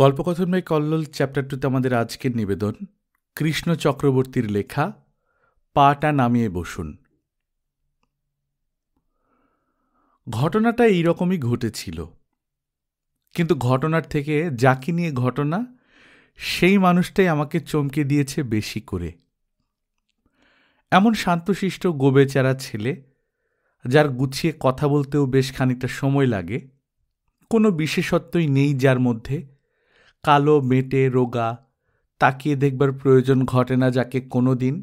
গল্পকথনমে Kallol chapter টুতে আমাদের আজকের নিবেদন কৃষ্ণ চক্রবর্তীর লেখা পাটা নামিয়ে বসুন ঘটনাটা এইরকমই ঘটেছিল কিন্তু ঘটনার থেকে যাকে নিয়ে ঘটনা সেই মানুষটাই আমাকে চমকে দিয়েছে বেশি করে এমন শান্তশিষ্ট গোবেচারা ছেলে যার গুছিয়ে কথা বলতেও বেশ খানিকটা সময় লাগে কোনো বিশেষত্বই নেই যার মধ্যে কালো মেটে রোগা তাকিয়ে দেখবার প্রয়োজন ঘটে না যাকে কোনো দিন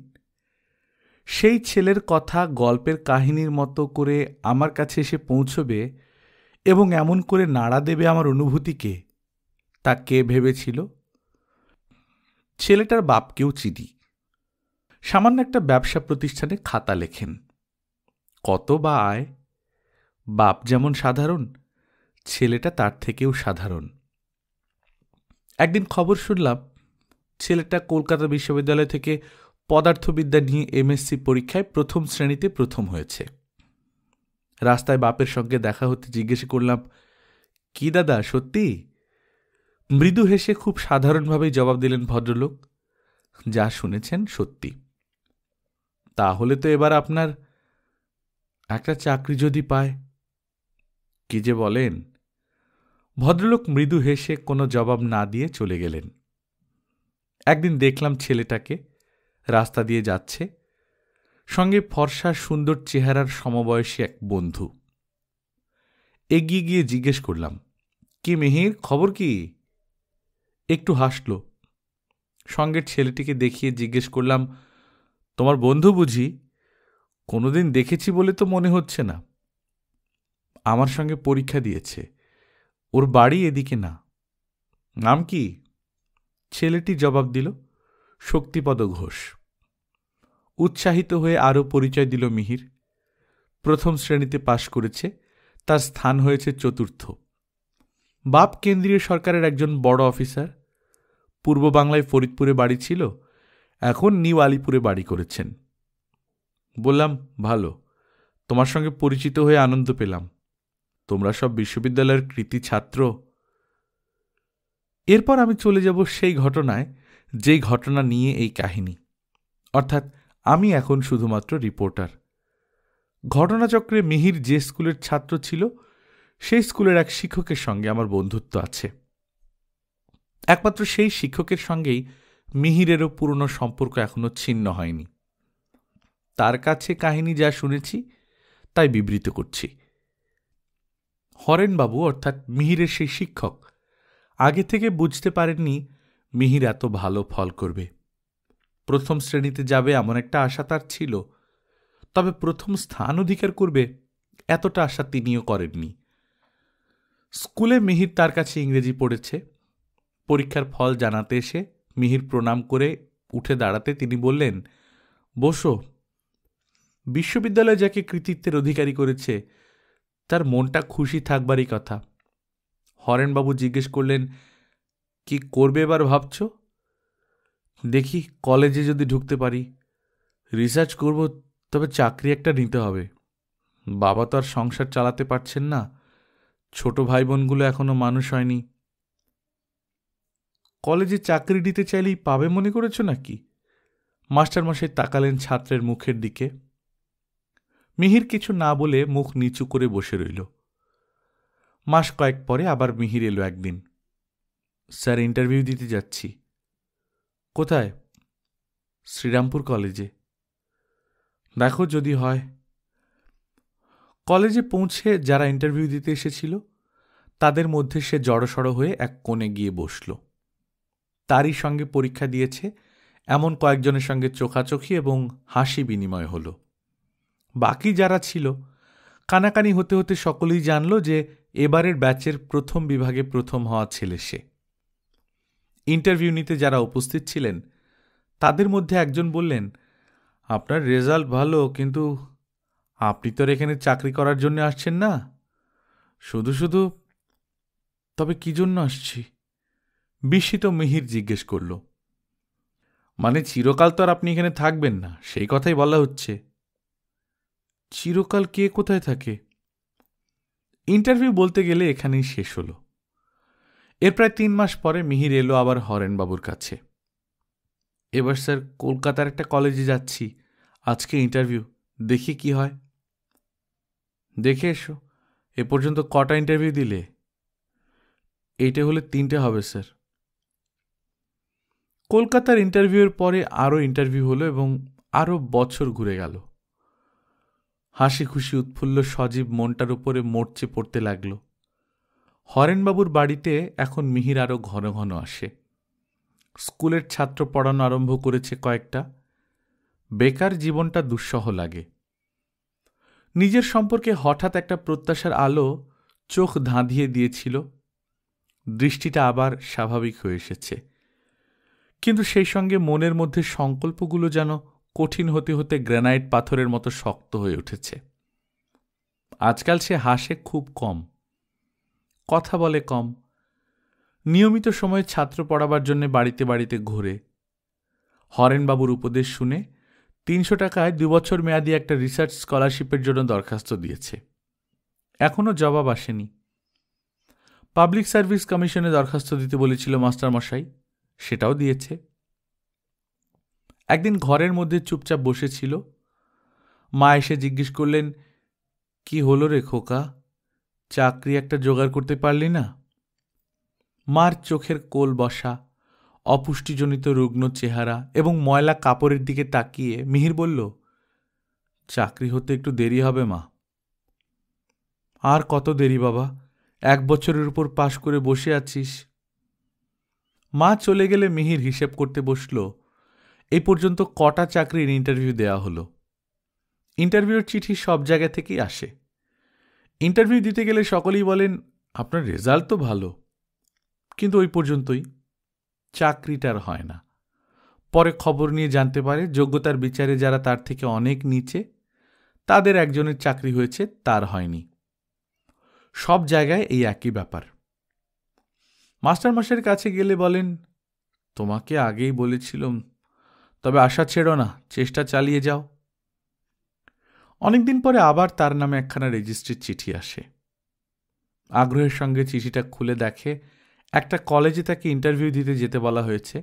সেই ছেলের কথা গল্পের কাহিনীর মতো করে আমার কাছে এসে পৌঁছবে এবং এমন করে নাড়া দেবে আমার অনুভূতিকে তা কে ভেবেছিল ছেলেটার বাপকেও চিনি সামান্য একটা ব্যবসা প্রতিষ্ঠানে খাতা লেখেন কত বা আয় বাপ যেমন সাধারণ ছেলেটা তার থেকেও সাধারণ একদিন খবর শুনলাম ছেলেটা কলকাতা বিশ্ববিদ্যালয় থেকে পদার্থবিদ্যা নিয়ে এমএসসি পরীক্ষায় প্রথম শ্রেণীতে প্রথম হয়েছে রাস্তায় বাপের সঙ্গে দেখা হতে জিজ্ঞেস করলাম কি দাদা সত্যি মৃদু হেসে খুব সাধারণভাবেই জবাব দিলেন ভদ্রলোক যা শুনেছেন সত্যি তাহলে তো এবার আপনার একটা চাকরি যদি পায় কি যে বলেন ভদ্রলোক মৃদু হেসে কোনো জবাব না দিয়ে চলে গেলেন একদিন দেখলাম ছেলেটাকে রাস্তা দিয়ে যাচ্ছে সঙ্গে ফর্সা সুন্দর চেহারার সমবয়সী এক বন্ধু এগিয়ে গিয়ে জিজ্ঞেস করলাম কি মেহির খবর কি একটু হাসল সঙ্গের ছেলেটিকে দেখিয়ে জিজ্ঞেস করলাম তোমার বন্ধু বুঝি কোনোদিন দেখেছি বলে তো মনে হচ্ছে না আমার সঙ্গে পরীক্ষা দিয়েছে ওর বাড়ি এদিকে না নাম কি ছেলেটি জবাব দিল শক্তিপদ ঘোষ উৎসাহিত হয়ে আরও পরিচয় দিল মিহির প্রথম শ্রেণীতে পাশ করেছে তার স্থান হয়েছে চতুর্থ বাপ কেন্দ্রীয় সরকারের একজন বড় অফিসার পূর্ব বাংলায় ফরিদপুরে বাড়ি ছিল এখন নিউ আলিপুরে বাড়ি করেছেন বললাম ভালো তোমার সঙ্গে পরিচিত হয়ে আনন্দ পেলাম তোমরা সব বিশ্ববিদ্যালয়ের কৃতি ছাত্র এরপর আমি চলে যাব সেই ঘটনায় যে ঘটনা নিয়ে এই কাহিনী অর্থাৎ আমি এখন শুধুমাত্র রিপোর্টার ঘটনাচক্রে মিহির যে স্কুলের ছাত্র ছিল সেই স্কুলের এক শিক্ষকের সঙ্গে আমার বন্ধুত্ব আছে একমাত্র সেই শিক্ষকের সঙ্গেই মিহিরেরও পুরনো সম্পর্ক এখনও ছিন্ন হয়নি তার কাছে কাহিনী যা শুনেছি তাই বিবৃত করছি হরেনবাবু অর্থাৎ মিহিরের সেই শিক্ষক আগে থেকে বুঝতে পারেননি মিহির এত ভালো ফল করবে প্রথম শ্রেণীতে যাবে এমন একটা আশা তার ছিল তবে প্রথম স্থান অধিকার করবে এতটা আশা তিনিও করেননি স্কুলে মিহির তার কাছে ইংরেজি পড়েছে পরীক্ষার ফল জানাতে এসে মিহির প্রণাম করে উঠে দাঁড়াতে তিনি বললেন বসো বিশ্ববিদ্যালয় যাকে কৃতিত্বের অধিকারী করেছে তার মনটা খুশি থাকবারই কথা হরেনবাবু জিজ্ঞেস করলেন কি করবে এবার ভাবছ দেখি কলেজে যদি ঢুকতে পারি রিসার্চ করব তবে চাকরি একটা নিতে হবে বাবা তো আর সংসার চালাতে পারছেন না ছোট ভাই বোনগুলো এখনও মানুষ হয়নি কলেজে চাকরি দিতে চাইলেই পাবে মনে করেছো নাকি মাস্টারমশাই তাকালেন ছাত্রের মুখের দিকে মিহির কিছু না বলে মুখ নিচু করে বসে রইল মাস কয়েক পরে আবার মিহির এলো একদিন স্যার ইন্টারভিউ দিতে যাচ্ছি কোথায় শ্রীরামপুর কলেজে দেখো যদি হয় কলেজে পৌঁছে যারা ইন্টারভিউ দিতে এসেছিল তাদের মধ্যে সে জড়সড় হয়ে এক কোণে গিয়ে বসল তারই সঙ্গে পরীক্ষা দিয়েছে এমন কয়েকজনের সঙ্গে চোখাচোখি এবং হাসি বিনিময় হলো বাকি যারা ছিল কানাকানি হতে হতে সকলেই জানল যে এবারের ব্যাচের প্রথম বিভাগে প্রথম হওয়া ছেলে সে ইন্টারভিউ নিতে যারা উপস্থিত ছিলেন তাদের মধ্যে একজন বললেন আপনার রেজাল্ট ভালো কিন্তু আপনি তো আর এখানে চাকরি করার জন্য আসছেন না শুধু শুধু তবে কি জন্য আসছি বিস্মিত মিহির জিজ্ঞেস করল মানে চিরকাল তো আর আপনি এখানে থাকবেন না সেই কথাই বলা হচ্ছে চিরকাল কে কোথায় থাকে ইন্টারভিউ বলতে গেলে এখানেই শেষ হলো এর প্রায় তিন মাস পরে মিহির এলো আবার হরেনবাবুর কাছে এবার স্যার কলকাতার একটা কলেজে যাচ্ছি আজকে ইন্টারভিউ দেখি কি হয় দেখে এসো এ পর্যন্ত কটা ইন্টারভিউ দিলে এইটা হলে তিনটে হবে স্যার কলকাতার ইন্টারভিউয়ের পরে আরও ইন্টারভিউ হলো এবং আরও বছর ঘুরে গেল হাসি খুশি উৎফুল্ল সজীব মনটার উপরে মরচে পড়তে লাগল হরেনবাবুর বাড়িতে এখন মিহির আরও ঘন ঘন আসে স্কুলের ছাত্র পড়ানো আরম্ভ করেছে কয়েকটা বেকার জীবনটা দুঃসহ লাগে নিজের সম্পর্কে হঠাৎ একটা প্রত্যাশার আলো চোখ ধাঁধিয়ে দিয়েছিল দৃষ্টিটা আবার স্বাভাবিক হয়ে এসেছে কিন্তু সেই সঙ্গে মনের মধ্যে সংকল্পগুলো যেন কঠিন হতে হতে গ্রানাইট পাথরের মতো শক্ত হয়ে উঠেছে আজকাল সে হাসে খুব কম কথা বলে কম নিয়মিত সময়ে ছাত্র পড়াবার জন্য বাড়িতে বাড়িতে ঘুরে হরেনবাবুর উপদেশ শুনে তিনশো টাকায় দুবছর মেয়াদি একটা রিসার্চ স্কলারশিপের জন্য দরখাস্ত দিয়েছে এখনও জবাব আসেনি পাবলিক সার্ভিস কমিশনে দরখাস্ত দিতে বলেছিল মাস্টারমশাই সেটাও দিয়েছে একদিন ঘরের মধ্যে চুপচাপ বসেছিল মা এসে জিজ্ঞেস করলেন কি হলো রে খোকা চাকরি একটা জোগাড় করতে পারলি না মার চোখের কোল বসা অপুষ্টিজনিত রুগ্ন চেহারা এবং ময়লা কাপড়ের দিকে তাকিয়ে মিহির বলল চাকরি হতে একটু দেরি হবে মা আর কত দেরি বাবা এক বছরের উপর পাশ করে বসে আছিস মা চলে গেলে মিহির হিসেব করতে বসল এই পর্যন্ত কটা চাকরির ইন্টারভিউ দেওয়া হলো ইন্টারভিউর চিঠি সব জায়গা থেকেই আসে ইন্টারভিউ দিতে গেলে সকলেই বলেন আপনার রেজাল্ট তো ভালো কিন্তু ওই পর্যন্তই চাকরিটার হয় না পরে খবর নিয়ে জানতে পারে যোগ্যতার বিচারে যারা তার থেকে অনেক নিচে তাদের একজনের চাকরি হয়েছে তার হয়নি সব জায়গায় এই একই ব্যাপার মাস্টারমশের কাছে গেলে বলেন তোমাকে আগেই বলেছিলাম তবে আশা ছেড়ো না চেষ্টা চালিয়ে যাও অনেকদিন পরে আবার তার নামে একখানা রেজিস্ট্রির চিঠি আসে আগ্রহের সঙ্গে চিঠিটা খুলে দেখে একটা কলেজে তাকে ইন্টারভিউ দিতে যেতে বলা হয়েছে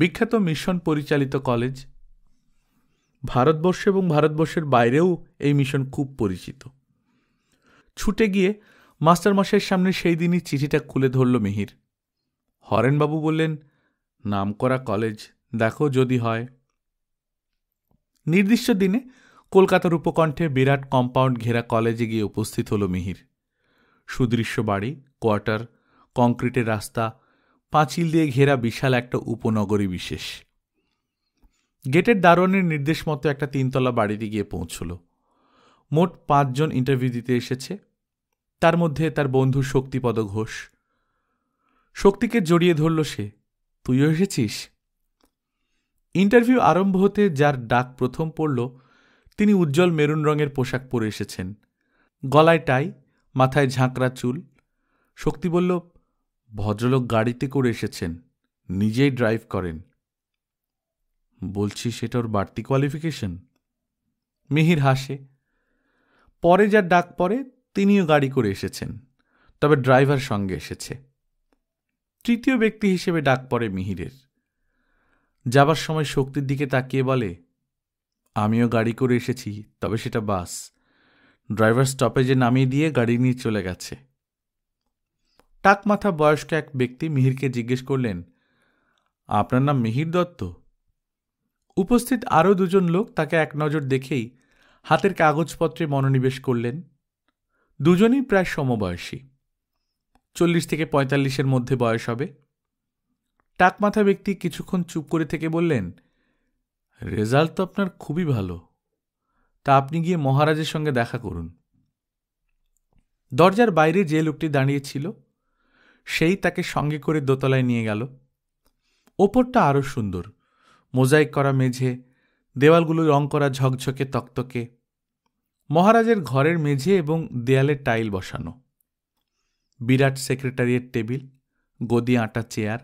বিখ্যাত মিশন পরিচালিত কলেজ ভারতবর্ষ এবং ভারতবর্ষের বাইরেও এই মিশন খুব পরিচিত ছুটে গিয়ে মাস্টারমশাইয়ের সামনে সেই দিনই চিঠিটা খুলে ধরল মিহির হরেনবাবু বললেন নাম করা কলেজ দেখো যদি হয় নির্দিষ্ট দিনে কলকাতার উপকণ্ঠে বিরাট কম্পাউন্ড ঘেরা কলেজে গিয়ে উপস্থিত হল মিহির সুদৃশ্য বাড়ি কোয়ার্টার কংক্রিটের রাস্তা পাঁচিল দিয়ে ঘেরা বিশাল একটা উপনগরী বিশেষ গেটের দারোয়ানের নির্দেশ মতো একটা তিনতলা বাড়িতে গিয়ে পৌঁছল মোট পাঁচজন ইন্টারভিউ দিতে এসেছে তার মধ্যে তার বন্ধু শক্তিপদ ঘোষ শক্তিকে জড়িয়ে ধরল সে তুইও এসেছিস ইন্টারভিউ আরম্ভ হতে যার ডাক প্রথম পড়ল তিনি উজ্জ্বল মেরুন রঙের পোশাক পরে এসেছেন গলায় টাই মাথায় ঝাঁকড়া চুল শক্তি বলল ভদ্রলোক গাড়িতে করে এসেছেন নিজেই ড্রাইভ করেন বলছি সেটা ওর বাড়তি কোয়ালিফিকেশন মিহির হাসে পরে যার ডাক পড়ে তিনিও গাড়ি করে এসেছেন তবে ড্রাইভার সঙ্গে এসেছে তৃতীয় ব্যক্তি হিসেবে ডাক পড়ে মিহিরের যাবার সময় শক্তির দিকে তাকিয়ে বলে আমিও গাড়ি করে এসেছি তবে সেটা বাস ড্রাইভার স্টপেজে নামিয়ে দিয়ে গাড়ি নিয়ে চলে গেছে টাকমাথা বয়স্ক এক ব্যক্তি মিহিরকে জিজ্ঞেস করলেন আপনার নাম মিহির দত্ত উপস্থিত আরও দুজন লোক তাকে এক নজর দেখেই হাতের কাগজপত্রে মনোনিবেশ করলেন দুজনই প্রায় সমবয়সী চল্লিশ থেকে পঁয়তাল্লিশের মধ্যে বয়স হবে টাক মাথা ব্যক্তি কিছুক্ষণ চুপ করে থেকে বললেন রেজাল্ট তো আপনার খুবই ভালো তা আপনি গিয়ে মহারাজের সঙ্গে দেখা করুন দরজার বাইরে যে লোকটি দাঁড়িয়েছিল সেই তাকে সঙ্গে করে দোতলায় নিয়ে গেল ওপরটা আরও সুন্দর মোজাইক করা মেঝে দেওয়ালগুলো রং করা ঝকঝকে তক্তকে মহারাজের ঘরের মেঝে এবং দেয়ালে টাইল বসানো বিরাট সেক্রেটারিয়ের টেবিল গদি আটা চেয়ার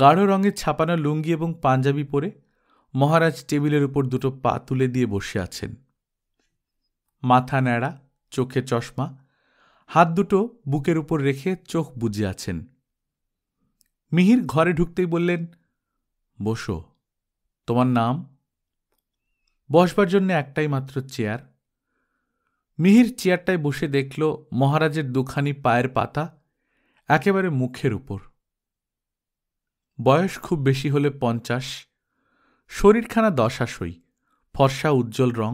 গাঢ় রঙের ছাপানো লুঙ্গি এবং পাঞ্জাবি পরে মহারাজ টেবিলের উপর দুটো পা তুলে দিয়ে বসে আছেন মাথা ন্যাড়া চোখে চশমা হাত দুটো বুকের উপর রেখে চোখ বুঝে আছেন মিহির ঘরে ঢুকতেই বললেন বসো তোমার নাম বসবার জন্য একটাই মাত্র চেয়ার মিহির চেয়ারটায় বসে দেখল মহারাজের দুখানি পায়ের পাতা একেবারে মুখের উপর বয়স খুব বেশি হলে পঞ্চাশ শরীরখানা দশাশই ফর্সা উজ্জ্বল রং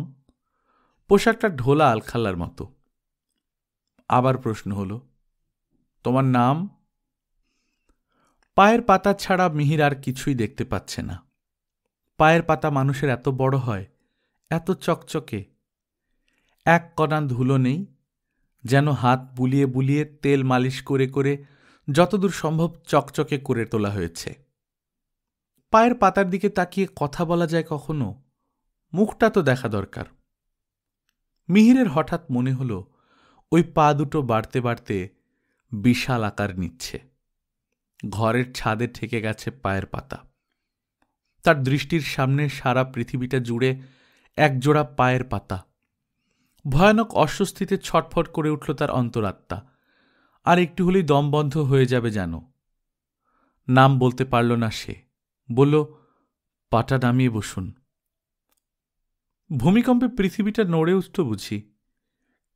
পোশাকটা ঢোলা আলখাল্লার মতো আবার প্রশ্ন হল তোমার নাম পায়ের পাতা ছাড়া মিহির আর কিছুই দেখতে পাচ্ছে না পায়ের পাতা মানুষের এত বড় হয় এত চকচকে এক কণা ধুলো নেই যেন হাত বুলিয়ে বুলিয়ে তেল মালিশ করে করে যতদূর সম্ভব চকচকে করে তোলা হয়েছে পায়ের পাতার দিকে তাকিয়ে কথা বলা যায় কখনো মুখটা তো দেখা দরকার মিহিরের হঠাৎ মনে হল ওই পা দুটো বাড়তে বাড়তে বিশাল আকার নিচ্ছে ঘরের ছাদে ঠেকে গেছে পায়ের পাতা তার দৃষ্টির সামনে সারা পৃথিবীটা জুড়ে একজোড়া পায়ের পাতা ভয়ানক অস্বস্তিতে ছটফট করে উঠল তার অন্তরাত্মা আর একটু হলেই দমবন্ধ হয়ে যাবে যেন নাম বলতে পারল না সে বলল পাটা নামিয়ে বসুন ভূমিকম্পে পৃথিবীটা নড়ে উঠত বুঝি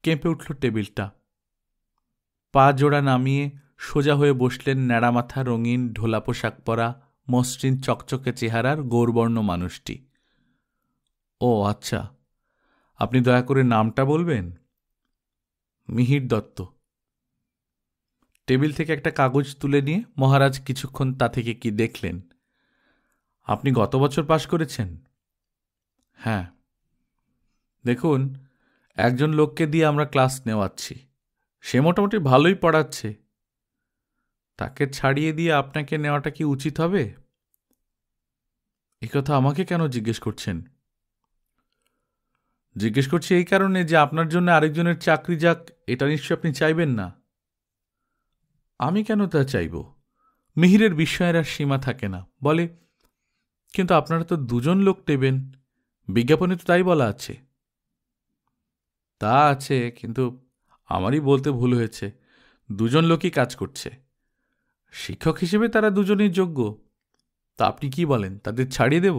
কেঁপে উঠল টেবিলটা পা জোড়া নামিয়ে সোজা হয়ে বসলেন ন্যাড়ামাথা রঙিন ঢোলা পোশাক পরা মসৃণ চকচকে চেহারার গৌরবর্ণ মানুষটি ও আচ্ছা আপনি দয়া করে নামটা বলবেন মিহির দত্ত টেবিল থেকে একটা কাগজ তুলে নিয়ে মহারাজ কিছুক্ষণ তা থেকে কি দেখলেন আপনি গত বছর পাশ করেছেন হ্যাঁ দেখুন একজন লোককে দিয়ে আমরা ক্লাস নেওয়াচ্ছি সে মোটামুটি ভালোই পড়াচ্ছে তাকে ছাড়িয়ে দিয়ে আপনাকে নেওয়াটা কি উচিত হবে কথা আমাকে কেন জিজ্ঞেস করছেন জিজ্ঞেস করছি এই কারণে যে আপনার জন্য আরেকজনের চাকরি যাক এটা নিশ্চয়ই আপনি চাইবেন না আমি কেন তা চাইব মিহিরের বিস্ময়ের আর সীমা থাকে না বলে কিন্তু আপনারা তো দুজন লোক নেবেন বিজ্ঞাপনে তো তাই বলা আছে তা আছে কিন্তু আমারই বলতে ভুল হয়েছে দুজন লোকই কাজ করছে শিক্ষক হিসেবে তারা দুজনেই যোগ্য তা আপনি কি বলেন তাদের ছাড়িয়ে দেব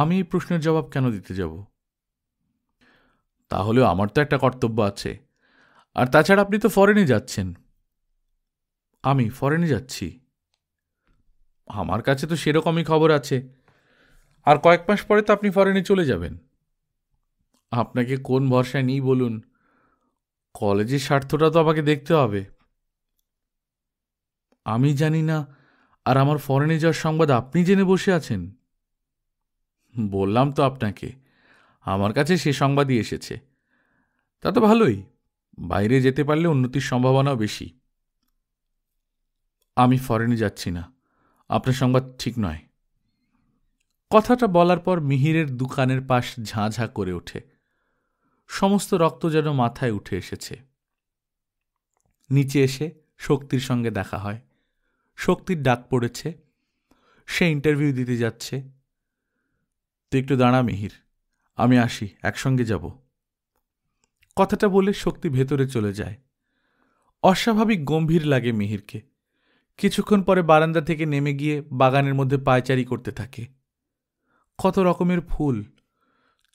আমি প্রশ্নের জবাব কেন দিতে যাব তাহলেও আমার তো একটা কর্তব্য আছে আর তাছাড়া আপনি তো ফরেনে যাচ্ছেন আমি ফরেনে যাচ্ছি আমার কাছে তো সেরকমই খবর আছে আর কয়েক মাস পরে তো আপনি ফরেনে চলে যাবেন আপনাকে কোন ভরসায় নিই বলুন কলেজের স্বার্থটা তো আমাকে দেখতে হবে আমি জানি না আর আমার ফরেনে যাওয়ার সংবাদ আপনি জেনে বসে আছেন বললাম তো আপনাকে আমার কাছে সে সংবাদই এসেছে তা তো ভালোই বাইরে যেতে পারলে উন্নতির সম্ভাবনাও বেশি আমি ফরেনে যাচ্ছি না আপনার সংবাদ ঠিক নয় কথাটা বলার পর মিহিরের দোকানের পাশ ঝাঁঝা করে ওঠে সমস্ত রক্ত যেন মাথায় উঠে এসেছে নিচে এসে শক্তির সঙ্গে দেখা হয় শক্তির ডাক পড়েছে সে ইন্টারভিউ দিতে যাচ্ছে তুই একটু দাঁড়া মিহির আমি আসি একসঙ্গে যাবো কথাটা বলে শক্তি ভেতরে চলে যায় অস্বাভাবিক গম্ভীর লাগে মিহিরকে কিছুক্ষণ পরে বারান্দা থেকে নেমে গিয়ে বাগানের মধ্যে পায়চারি করতে থাকে কত রকমের ফুল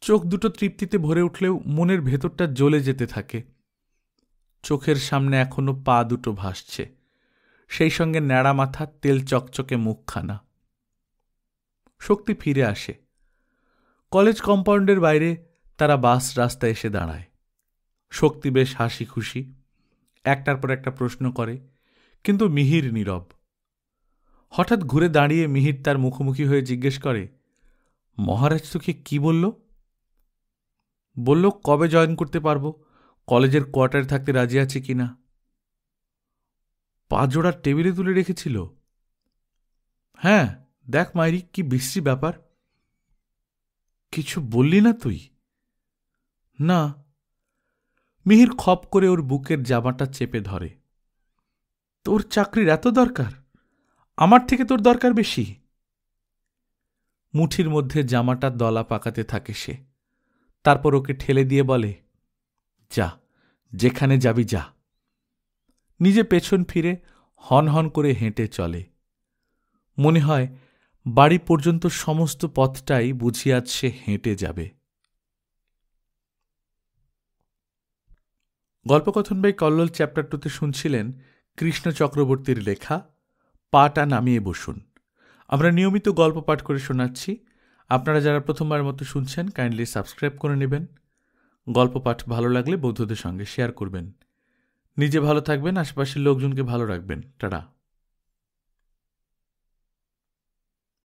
চোখ দুটো তৃপ্তিতে ভরে উঠলেও মনের ভেতরটা জ্বলে যেতে থাকে চোখের সামনে এখনও পা দুটো ভাসছে সেই সঙ্গে ন্যাড়া মাথা তেল চকচকে মুখখানা শক্তি ফিরে আসে কলেজ কম্পাউন্ডের বাইরে তারা বাস রাস্তায় এসে দাঁড়ায় শক্তি বেশ হাসি খুশি একটার পর একটা প্রশ্ন করে কিন্তু মিহির নীরব হঠাৎ ঘুরে দাঁড়িয়ে মিহির তার মুখোমুখি হয়ে জিজ্ঞেস করে মহারাজ তোকে কি বলল বলল কবে জয়েন করতে পারবো কলেজের কোয়ার্টারে থাকতে রাজি আছে কি না জোড়ার টেবিলে তুলে রেখেছিল হ্যাঁ দেখ মাইরি কি বিশ্রী ব্যাপার কিছু বললি না তুই না মিহির খপ করে ওর বুকের জামাটা চেপে ধরে তোর চাকরির এত দরকার আমার থেকে তোর দরকার বেশি মুঠির মধ্যে জামাটা দলা পাকাতে থাকে সে তারপর ওকে ঠেলে দিয়ে বলে যা যেখানে যাবি যা নিজে পেছন ফিরে হন হন করে হেঁটে চলে মনে হয় বাড়ি পর্যন্ত সমস্ত পথটাই বুঝিয়ে সে হেঁটে যাবে গল্পকথন বাই কল্লোল চ্যাপ্টার টুতে শুনছিলেন কৃষ্ণ চক্রবর্তীর লেখা পাটা নামিয়ে বসুন আমরা নিয়মিত গল্প পাঠ করে শোনাচ্ছি আপনারা যারা প্রথমবার মতো শুনছেন কাইন্ডলি সাবস্ক্রাইব করে নেবেন গল্প পাঠ ভালো লাগলে বন্ধুদের সঙ্গে শেয়ার করবেন নিজে ভালো থাকবেন আশেপাশের লোকজনকে ভালো রাখবেন টাটা